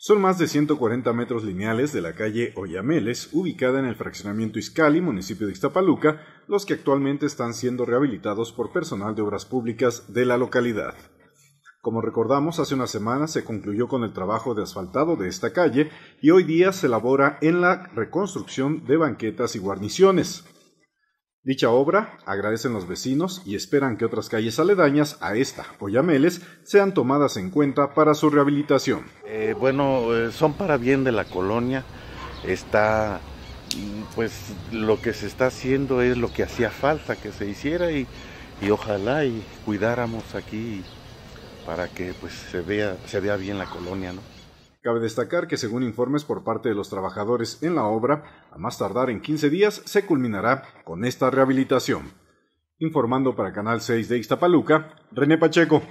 Son más de 140 metros lineales de la calle Oyameles, ubicada en el fraccionamiento Iscali, municipio de Iztapaluca, los que actualmente están siendo rehabilitados por personal de obras públicas de la localidad. Como recordamos, hace una semana se concluyó con el trabajo de asfaltado de esta calle y hoy día se elabora en la reconstrucción de banquetas y guarniciones. Dicha obra agradecen los vecinos y esperan que otras calles aledañas a esta o sean tomadas en cuenta para su rehabilitación. Eh, bueno, eh, son para bien de la colonia. Está, pues lo que se está haciendo es lo que hacía falta que se hiciera y, y ojalá y cuidáramos aquí para que pues se vea, se vea bien la colonia, ¿no? Cabe destacar que según informes por parte de los trabajadores en la obra, a más tardar en 15 días se culminará con esta rehabilitación. Informando para Canal 6 de Iztapaluca, René Pacheco.